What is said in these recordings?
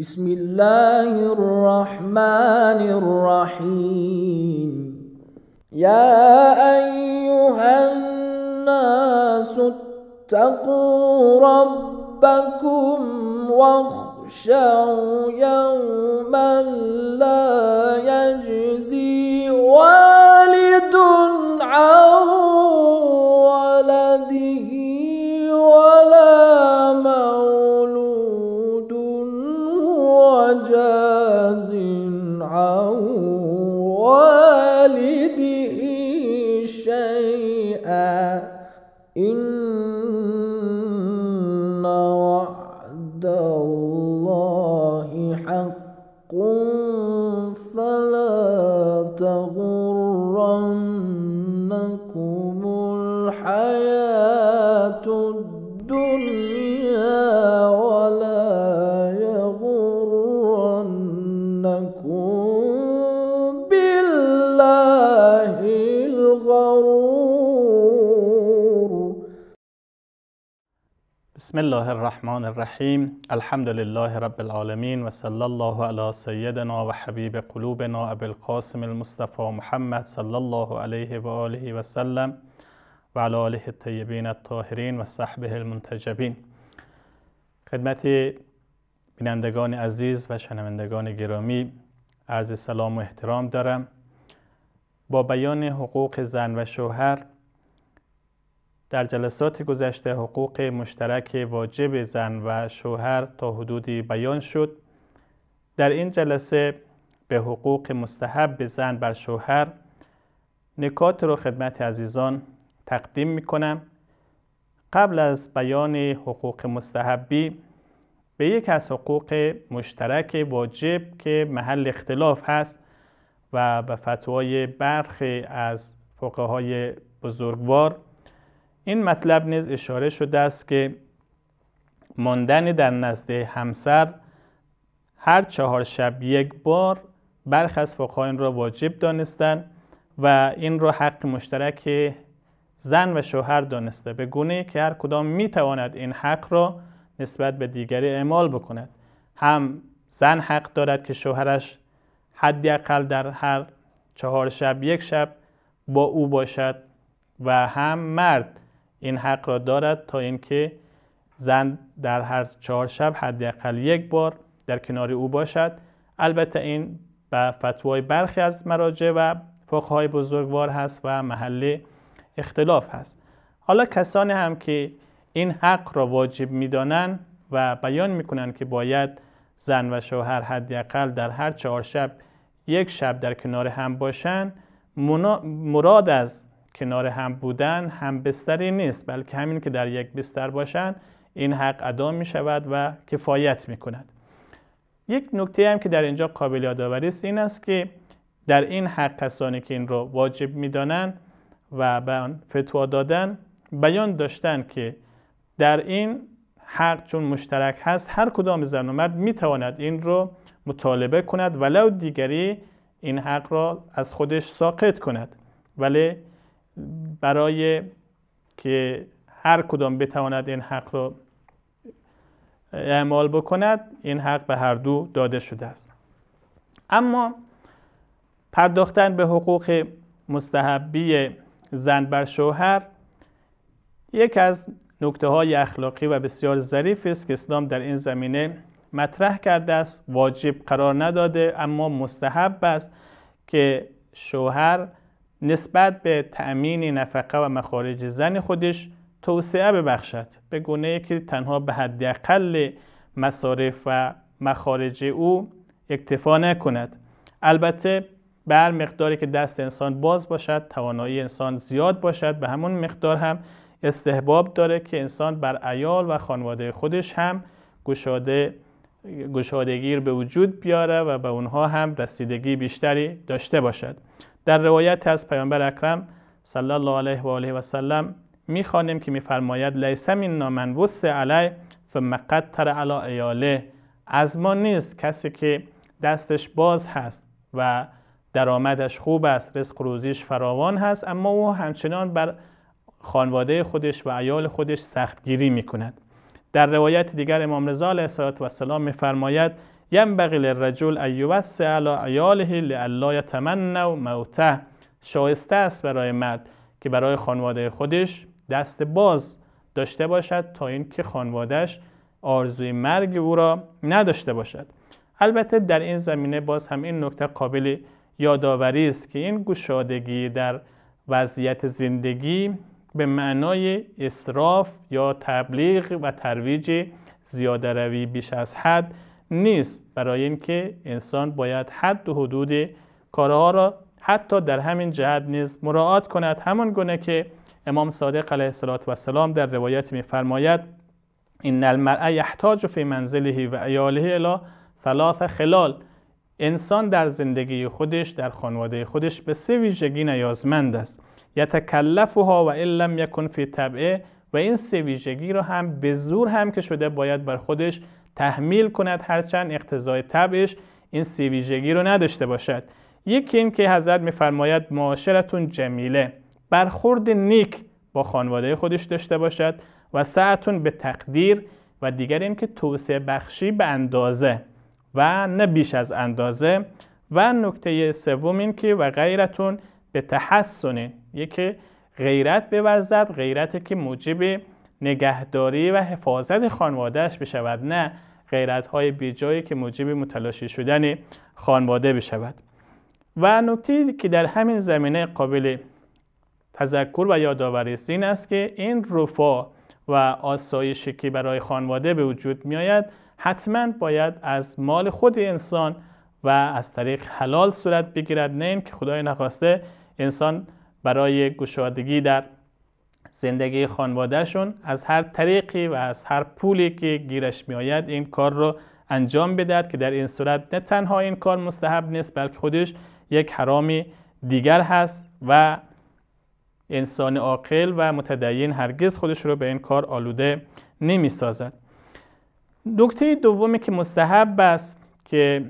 بسم الله الرحمن الرحيم يا أيها الناس اتقوا ربكم واخشوا يوما لا يجزي والد عن بسم الله الرحمن الرحیم الحمد لله رب العالمین و صلی الله علی سیدنا و حبیب قلوبنا ابو القاسم المصطفی محمد صلی الله علیه و آله و سلم و علی آله الطیبین الطاهرین و صحبه المنتجبین خدمت بینندگان عزیز و شنوندگان گرامی عرض سلام و احترام دارم با بیان حقوق زن و شوهر در جلسات گذشته حقوق مشترک واجب زن و شوهر تا حدودی بیان شد در این جلسه به حقوق مستحب زن بر شوهر نکات رو خدمت عزیزان تقدیم می کنم قبل از بیان حقوق مستحبی به یک از حقوق مشترک واجب که محل اختلاف هست و به فتوای برخی از فقهای بزرگوار این مطلب نیز اشاره شده است که ماندن در نزد همسر هر چهار شب یک بار برخ از فقهاین را واجب دانستن و این را حق مشترک زن و شوهر دانسته به گونه که هر کدام می تواند این حق را نسبت به دیگری اعمال بکند هم زن حق دارد که شوهرش حداقل در هر چهار شب یک شب با او باشد و هم مرد این حق را دارد تا اینکه زن در هر چهار شب حداقل یک بار در کنار او باشد البته این به فتوای برخی از مراجع و فقهای بزرگوار هست و محل اختلاف هست حالا کسانی هم که این حق را واجب میدانند و بیان میکنند که باید زن و شوهر حداقل در هر چهار شب یک شب در کنار هم باشند مراد از کنار هم بودن هم بستری نیست بلکه همین که در یک بستر باشن این حق ادا می شود و کفایت می کند یک نکته هم که در اینجا قابل یادآوری است این است که در این حق کسانی که این رو واجب می دانن و به آن فتوا دادن بیان داشتن که در این حق چون مشترک هست هر کدام زن و مرد تواند این رو مطالبه کند ولو دیگری این حق را از خودش ساقط کند ولی برای که هر کدام بتواند این حق را اعمال بکند این حق به هر دو داده شده است اما پرداختن به حقوق مستحبی زن بر شوهر یک از نکته های اخلاقی و بسیار ظریف است که اسلام در این زمینه مطرح کرده است واجب قرار نداده اما مستحب است که شوهر نسبت به تأمین نفقه و مخارج زن خودش توسعه ببخشد به گونه که تنها به حداقل مصارف و مخارج او اکتفا نکند البته بر مقداری که دست انسان باز باشد توانایی انسان زیاد باشد به همون مقدار هم استحباب داره که انسان بر ایال و خانواده خودش هم گشاده گشادگیر به وجود بیاره و به اونها هم رسیدگی بیشتری داشته باشد در روایت از پیامبر اکرم صلی الله علیه و آله و سلم میخوانیم که میفرماید لیس منا من وسع علی ثم تر علی ایاله از ما نیست کسی که دستش باز هست و درآمدش خوب است رزق روزیش فراوان هست اما او همچنان بر خانواده خودش و ایال خودش سختگیری می کند در روایت دیگر امام رضا علیه السلام میفرماید ینبغی للرجل ان یوسع علی عیاله لئلا یتمنوا موته شایسته است برای مرد که برای خانواده خودش دست باز داشته باشد تا اینکه خانوادهش آرزوی مرگ او را نداشته باشد البته در این زمینه باز هم این نکته قابل یادآوری است که این گشادگی در وضعیت زندگی به معنای اصراف یا تبلیغ و ترویج زیاده روی بیش از حد نیست برای اینکه انسان باید حد و حدود کارها را حتی در همین جهت نیز مراعات کند همان گونه که امام صادق علیه السلام در روایت میفرماید ان المرء یحتاج فی منزله و عیاله الی ثلاث خلال انسان در زندگی خودش در خانواده خودش به سه ویژگی نیازمند است یتکلفها و ان لم یکن فی طبعه و این سه ویژگی را هم به زور هم که شده باید بر خودش تحمیل کند هرچند اقتضای طبعش این سی ویژگی رو نداشته باشد یکی این که حضرت میفرماید معاشرتون جمیله برخورد نیک با خانواده خودش داشته باشد و سعتون به تقدیر و دیگر این که توسعه بخشی به اندازه و نه بیش از اندازه و نکته سوم این که و غیرتون به تحسن یکی غیرت بورزد غیرت که موجب نگهداری و حفاظت خانوادهش بشود نه غیرت های بی جایی که موجب متلاشی شدن خانواده بشود و نکته که در همین زمینه قابل تذکر و یادآوری است این است که این رفا و آسایشی که برای خانواده به وجود می آید حتما باید از مال خود انسان و از طریق حلال صورت بگیرد نه اینکه خدای نخواسته انسان برای گشادگی در زندگی خانوادهشون از هر طریقی و از هر پولی که گیرش میآید این کار رو انجام بدهد که در این صورت نه تنها این کار مستحب نیست بلکه خودش یک حرامی دیگر هست و انسان عاقل و متدین هرگز خودش رو به این کار آلوده نمی سازد نکته دومی که مستحب است که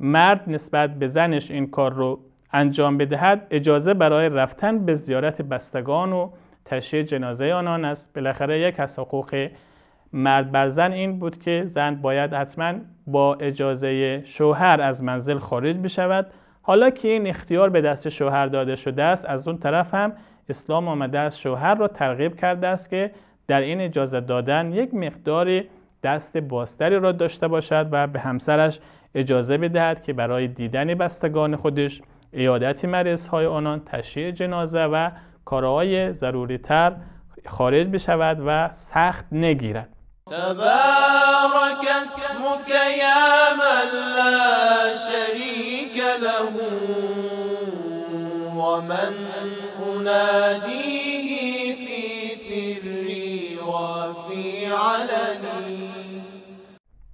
مرد نسبت به زنش این کار رو انجام بدهد اجازه برای رفتن به زیارت بستگان و تشییع جنازه آنان است بالاخره یک از حقوق مرد بر زن این بود که زن باید حتما با اجازه شوهر از منزل خارج بشود حالا که این اختیار به دست شوهر داده شده است از اون طرف هم اسلام آمده است شوهر را ترغیب کرده است که در این اجازه دادن یک مقداری دست باستری را داشته باشد و به همسرش اجازه بدهد که برای دیدن بستگان خودش ایادت مریض های آنان تشییع جنازه و کارهای ضروری تر خارج بشود و سخت نگیرد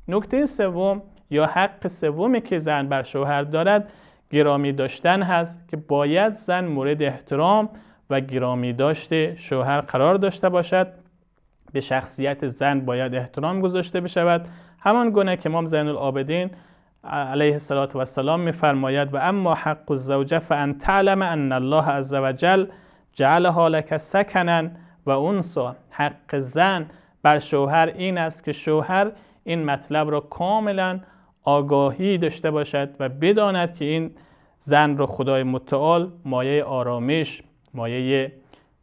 نکته سوم یا حق سومی که زن بر شوهر دارد گرامی داشتن هست که باید زن مورد احترام و گرامی داشته شوهر قرار داشته باشد به شخصیت زن باید احترام گذاشته بشود همان گونه که امام زین العابدین علیه السلام و سلام میفرماید و اما حق الزوجه فان تعلم ان الله عز وجل جعلها لک سکنن و اونسا حق زن بر شوهر این است که شوهر این مطلب را کاملا آگاهی داشته باشد و بداند که این زن رو خدای متعال مایه آرامش مایه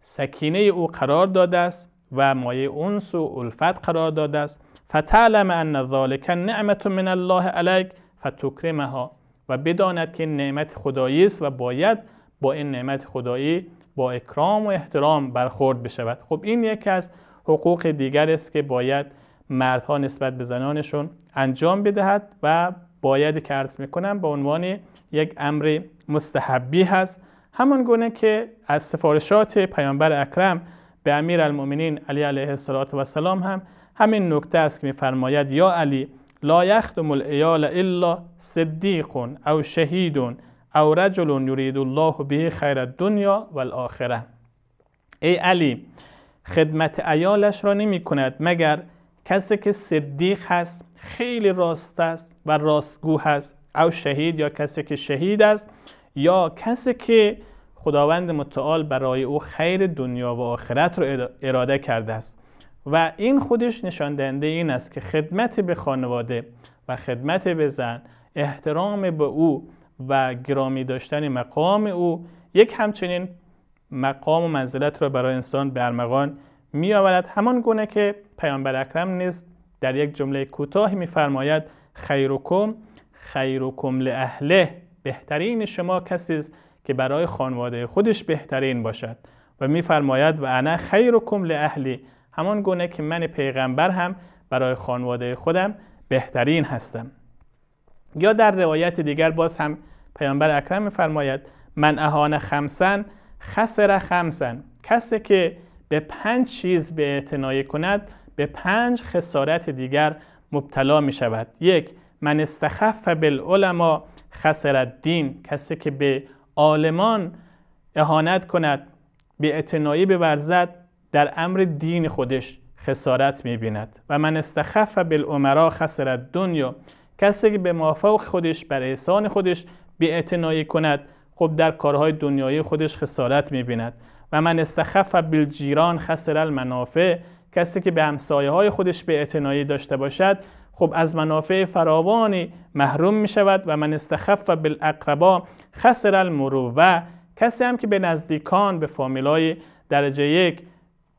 سکینه او قرار داده است و مایه انس و الفت قرار داده است فتعلم ان ذلك نعمت من الله علیک فتکرمها و بداند که نعمت خدایی است و باید با این نعمت خدایی با اکرام و احترام برخورد بشود خب این یکی از حقوق دیگر است که باید مردها نسبت به زنانشون انجام بدهد و باید که میکنم به عنوان یک امر مستحبی هست همان گونه که از سفارشات پیامبر اکرم به امیر المؤمنین علی علیه السلام هم همین نکته است که میفرماید یا علی لا یخدم العیال الا صدیق او شهید او رجل یرید الله به خیر الدنیا و ای علی خدمت ایالش را نمی کند مگر کسی که صدیق هست خیلی راست است و راستگو هست او شهید یا کسی که شهید است یا کسی که خداوند متعال برای او خیر دنیا و آخرت رو اراده کرده است و این خودش نشان دهنده این است که خدمت به خانواده و خدمت به زن احترام به او و گرامی داشتن مقام او یک همچنین مقام و منزلت را برای انسان برمغان می آورد همان گونه که پیامبر اکرم نیز در یک جمله کوتاه میفرماید خیرکم خیرکم لاهله بهترین شما کسی است که برای خانواده خودش بهترین باشد و میفرماید و انا خیرکم لاهلی همان گونه که من پیغمبر هم برای خانواده خودم بهترین هستم یا در روایت دیگر باز هم پیامبر اکرم میفرماید من اهان خمسن خسر خمسن کسی که به پنج چیز به اعتنایی کند به پنج خسارت دیگر مبتلا می شود یک من استخف بالعلما خسرت دین کسی که به عالمان اهانت کند به اعتنایی ورزد در امر دین خودش خسارت می بیند. و من استخف بالعمرا خسرت دنیا کسی که به مافوق خودش بر احسان خودش به اتنایی کند خب در کارهای دنیایی خودش خسارت می بیند. و من استخف بالجیران خسر المنافع کسی که به همسایه های خودش به اعتنایی داشته باشد خب از منافع فراوانی محروم می شود و من استخف و بالاقربا خسر المروه کسی هم که به نزدیکان به فامیلای درجه یک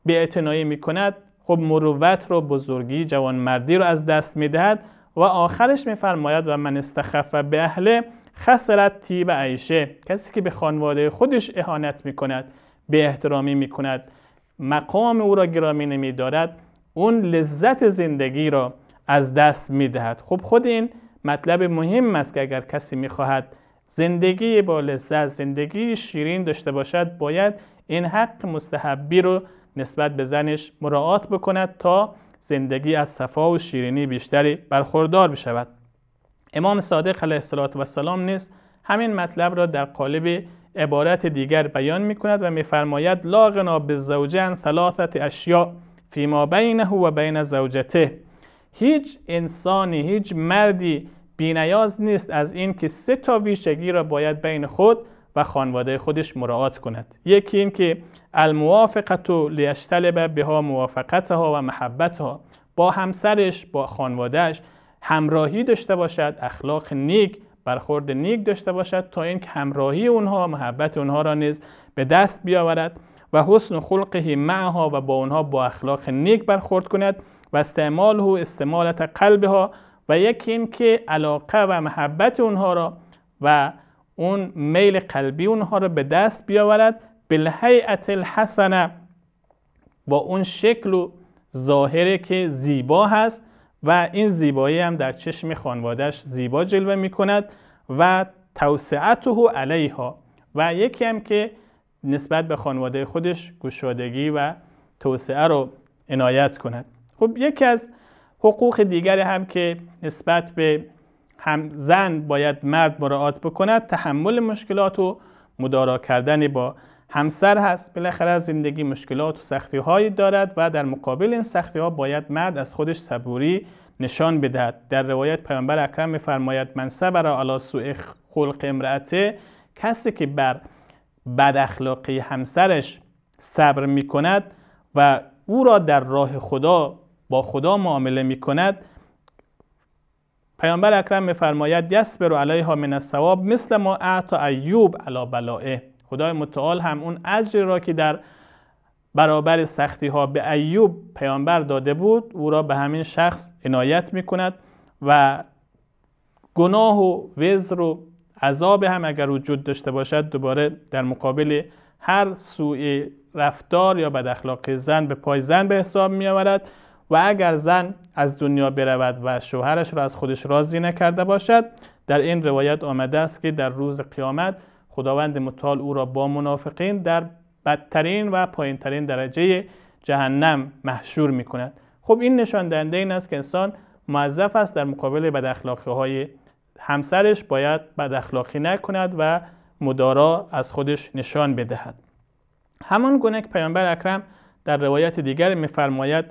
به اعتنایی می کند خب مروت رو بزرگی جوانمردی رو از دست می دهد و آخرش فرماید و من استخف به اهل خسرت و عیشه کسی که به خانواده خودش اهانت می کند به احترامی می کند مقام او را گرامی دارد اون لذت زندگی را از دست میدهد خب خود این مطلب مهم است که اگر کسی میخواهد زندگی با لذت زندگی شیرین داشته باشد باید این حق مستحبی رو نسبت به زنش مراعات بکند تا زندگی از صفا و شیرینی بیشتری برخوردار بشود امام صادق علیه السلام نیز همین مطلب را در قالب عبارت دیگر بیان می کند و میفرماید لاغنا به زوجن ثلاثت اشیاء فیما بینه و بین زوجته هیچ انسانی هیچ مردی بینیاز نیست از این که سه تا ویژگی را باید بین خود و خانواده خودش مراعات کند یکی این که الموافقت و لیشتلب بها موافقتها و محبتها با همسرش با خانوادهش همراهی داشته باشد اخلاق نیک برخورد نیک داشته باشد تا اینکه همراهی اونها محبت اونها را نیز به دست بیاورد و حسن خلقه معها و با اونها با اخلاق نیک برخورد کند و استعمال و استعمالت ها و یکی که علاقه و محبت اونها را و اون میل قلبی اونها را به دست بیاورد بالهیئت الحسنه با اون شکل و ظاهره که زیبا هست و این زیبایی هم در چشم خانوادهش زیبا جلوه می کند و توسعته علیها و یکی هم که نسبت به خانواده خودش گشادگی و توسعه رو عنایت کند خب یکی از حقوق دیگر هم که نسبت به هم زن باید مرد مراعات بکند تحمل مشکلات و مدارا کردن با همسر هست بالاخره از زندگی مشکلات و سختی هایی دارد و در مقابل این سختی ها باید مرد از خودش صبوری نشان بدهد در روایت پیامبر اکرم میفرماید من صبر علی سوء خلق امراته کسی که بر بد اخلاقی همسرش صبر می کند و او را در راه خدا با خدا معامله می کند پیامبر اکرم میفرماید یصبر علیها من الثواب مثل ما اعطا ایوب علی بلائه خدای متعال هم اون اجر را که در برابر سختی ها به ایوب پیامبر داده بود او را به همین شخص عنایت می کند و گناه و وزر و عذاب هم اگر وجود داشته باشد دوباره در مقابل هر سوء رفتار یا بد اخلاق زن به پای زن به حساب می آورد و اگر زن از دنیا برود و شوهرش را از خودش راضی نکرده باشد در این روایت آمده است که در روز قیامت خداوند متعال او را با منافقین در بدترین و پایینترین درجه جهنم محشور می کند خب این نشان دهنده این است که انسان موظف است در مقابل بداخلاقی های همسرش باید بداخلاقی نکند و مدارا از خودش نشان بدهد همان گونه که پیامبر اکرم در روایت دیگر میفرماید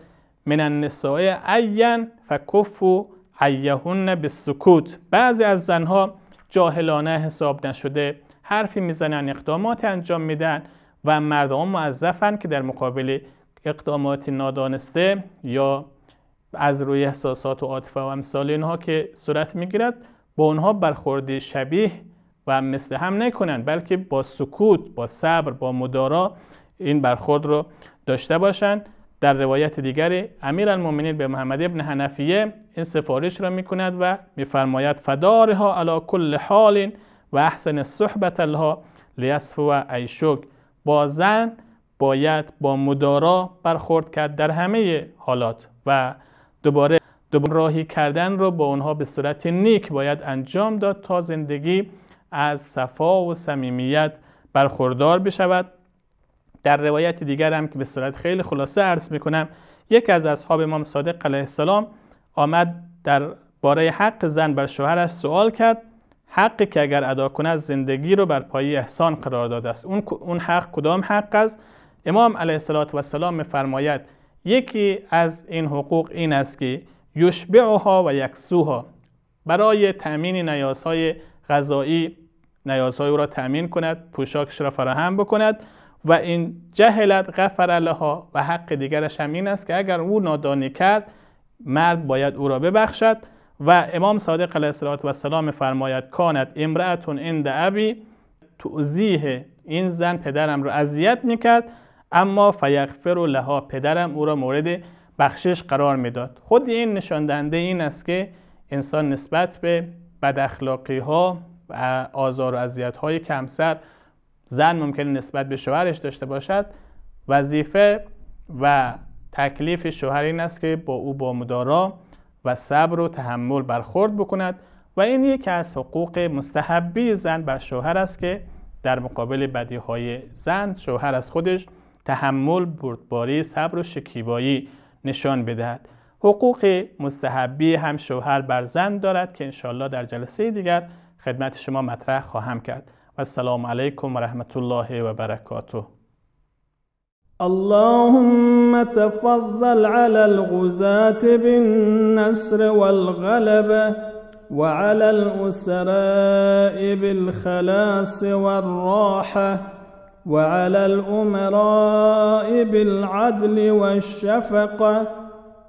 من النساء عین فکفوا عیهن بالسکوت بعضی از زنها جاهلانه حساب نشده حرفی میزنن اقدامات انجام میدن و مردم معذفن که در مقابل اقدامات نادانسته یا از روی احساسات و عاطفه و امثال اینها که صورت میگیرد با اونها برخوردی شبیه و مثل هم نکنند بلکه با سکوت با صبر با مدارا این برخورد رو داشته باشند در روایت دیگری امیرالمؤمنین به محمد ابن حنفیه این سفارش را میکند و میفرماید فدارها علی کل حالین، و احسن صحبت لها و عیشک با زن باید با مدارا برخورد کرد در همه حالات و دوباره دوباره راهی کردن رو با اونها به صورت نیک باید انجام داد تا زندگی از صفا و صمیمیت برخوردار بشود در روایت دیگر هم که به صورت خیلی خلاصه عرض میکنم یک از اصحاب امام صادق علیه السلام آمد در باره حق زن بر شوهرش سوال کرد حقی که اگر ادا کنه زندگی رو بر پای احسان قرار داده است اون حق کدام حق است امام علیه السلام میفرماید یکی از این حقوق این است که یشبعها و یکسوها برای تأمین نیازهای غذایی نیازهای او را تامین کند پوشاکش را فراهم بکند و این جهلت غفر لها و حق دیگرش هم این است که اگر او نادانی کرد مرد باید او را ببخشد و امام صادق علیه السلام فرماید کانت امرأتون این ابی توضیح این زن پدرم رو اذیت میکرد اما فیغفر و لها پدرم او را مورد بخشش قرار میداد خود این نشاندنده این است که انسان نسبت به بد اخلاقی ها و آزار و اذیت های کمسر زن ممکن نسبت به شوهرش داشته باشد وظیفه و تکلیف شوهر این است که با او با مدارا و صبر و تحمل برخورد بکند و این یکی از حقوق مستحبی زن بر شوهر است که در مقابل بدیهای زن شوهر از خودش تحمل بردباری صبر و شکیبایی نشان بدهد حقوق مستحبی هم شوهر بر زن دارد که انشالله در جلسه دیگر خدمت شما مطرح خواهم کرد و السلام علیکم و رحمت الله و برکاته اللهم تفضل على الغزاة بالنسر والغلبة وعلى الأسراء بالخلاص والراحة وعلى الأمراء بالعدل والشفقة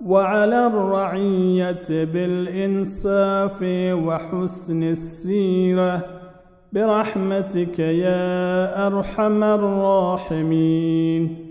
وعلى الرعية بالإنصاف وحسن السيرة برحمتك يا أرحم الراحمين